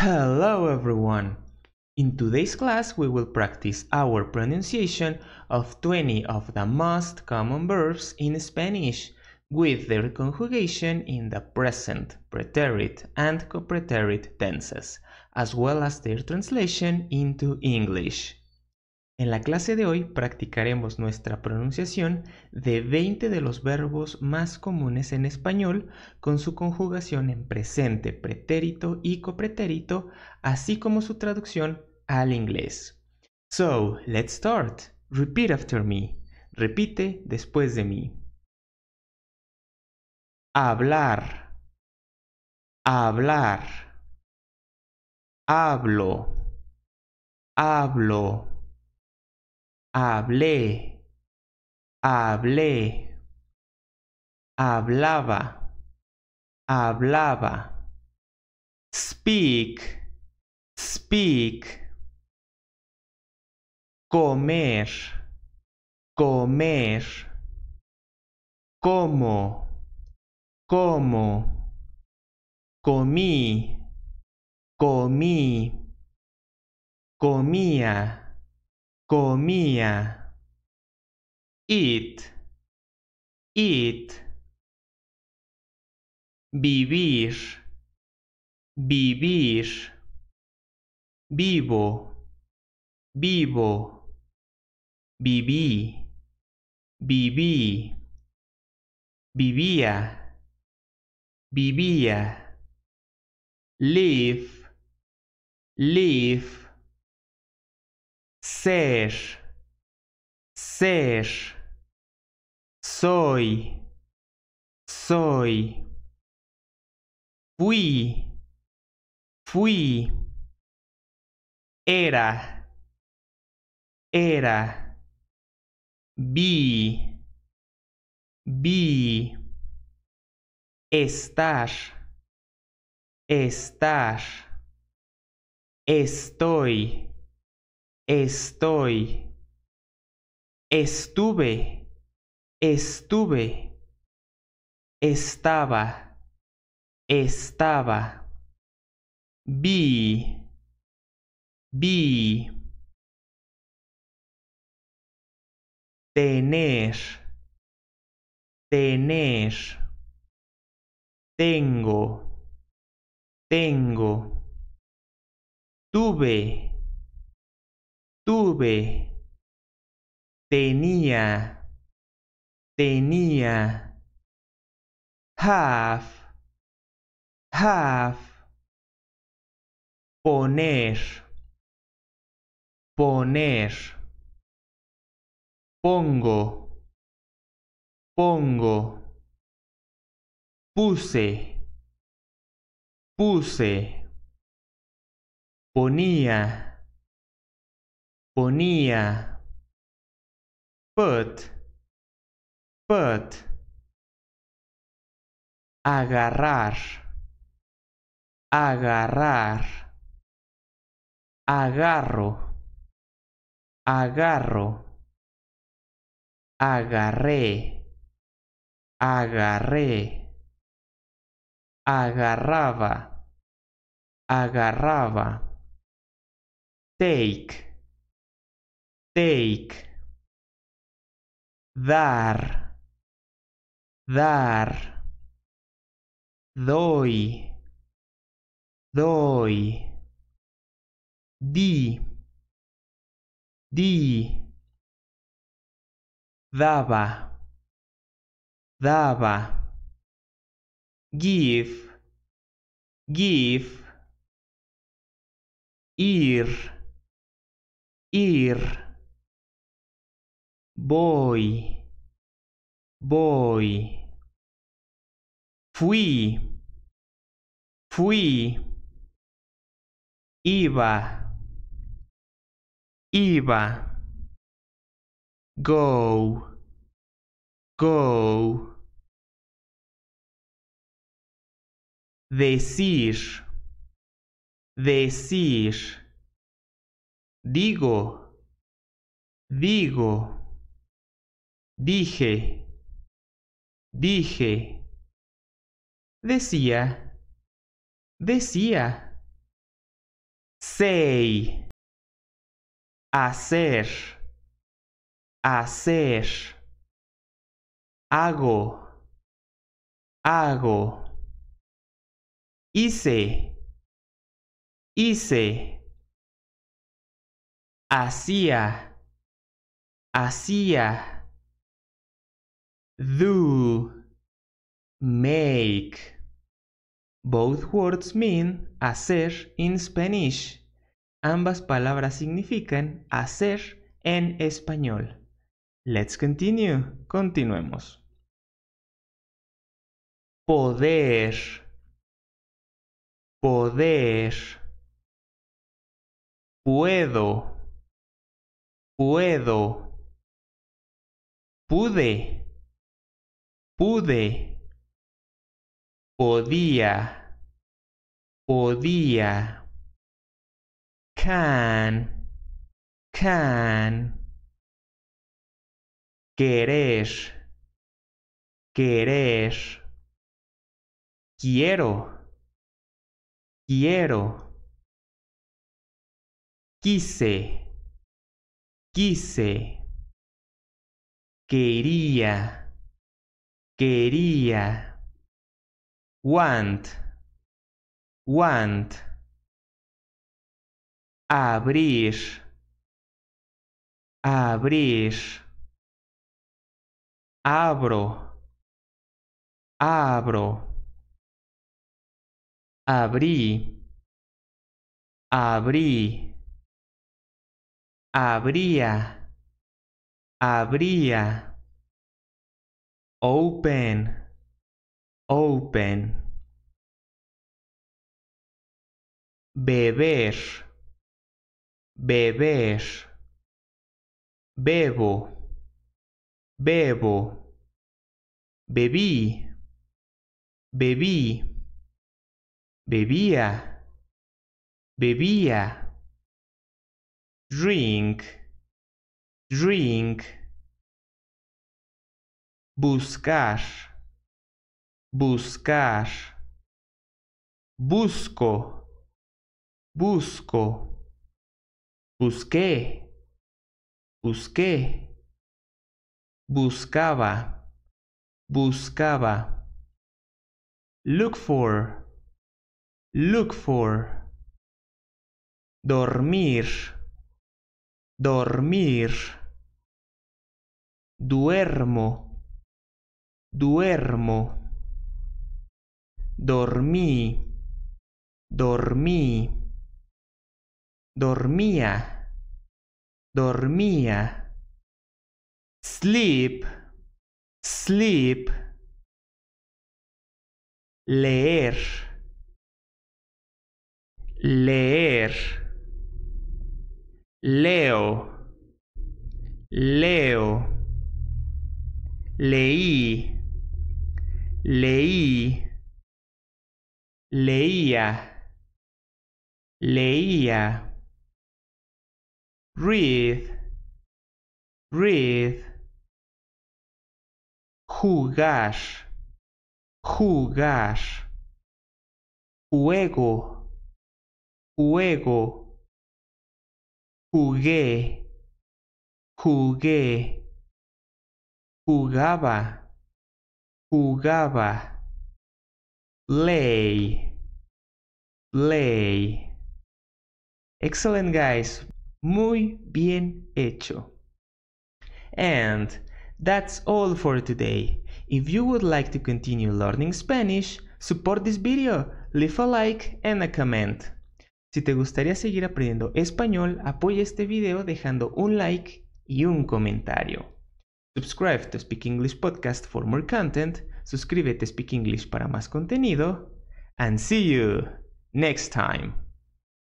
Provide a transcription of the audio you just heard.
Hello everyone! In today's class we will practice our pronunciation of 20 of the most common verbs in Spanish with their conjugation in the present, preterite and copreterite tenses, as well as their translation into English. En la clase de hoy practicaremos nuestra pronunciación de 20 de los verbos más comunes en español con su conjugación en presente, pretérito y copretérito, así como su traducción al inglés. So, let's start. Repeat after me. Repite después de mí. Hablar. Hablar. Hablo. Hablo hablé, hablé, hablaba, hablaba, speak, speak, comer, comer, como, como, comí, comí, comía comía eat eat vivir vivir vivo vivo viví viví vivía vivía live live ser, ser, soy, soy, fui, fui, era, era, vi, vi, estar, estar, estoy, estoy, estuve, estuve, estaba, estaba, vi, vi, tener, tener, tengo, tengo, tuve, tuve, tenía, tenía, half half poner, poner, pongo, pongo, puse, puse, ponía, ponía, put, put, agarrar, agarrar, agarro, agarro, agarré, agarré, agarraba, agarraba, take, take, dar, dar, doy, doy, di, di, daba, daba, give, give, ir, ir voy, voy. Fui, fui. Iba, iba. Go, go. Decir, decir. Digo, digo Dije, dije. Decía, decía. Say. Hacer, hacer. Hago, hago. Hice, hice. Hacía, hacía do, make. Both words mean hacer in Spanish. Ambas palabras significan hacer en español. Let's continue. Continuemos. Poder. Poder. Puedo. Puedo. Pude pude, podía, podía, can, can, querer, querer, quiero, quiero, quise, quise, quería, quería, want, want, abrir, abrir, abro, abro, abrí, abrí, abría, abría open open beber beber bebo bebo bebí bebí bebía bebía drink drink buscar, buscar, busco, busco, busqué, busqué, buscaba, buscaba, look for, look for, dormir, dormir, duermo, duermo, dormí, dormí, dormía, dormía, sleep, sleep, leer, leer, leo, leo, leí, leí, leía, leía, Read Read jugar, Jugás juego, juego, jugué, jugué, jugaba jugaba play play excellent guys muy bien hecho and that's all for today if you would like to continue learning spanish support this video leave a like and a comment si te gustaría seguir aprendiendo español apoya este video dejando un like y un comentario Subscribe to Speak English podcast for more content. Suscríbete a Speak English para más contenido. And see you next time.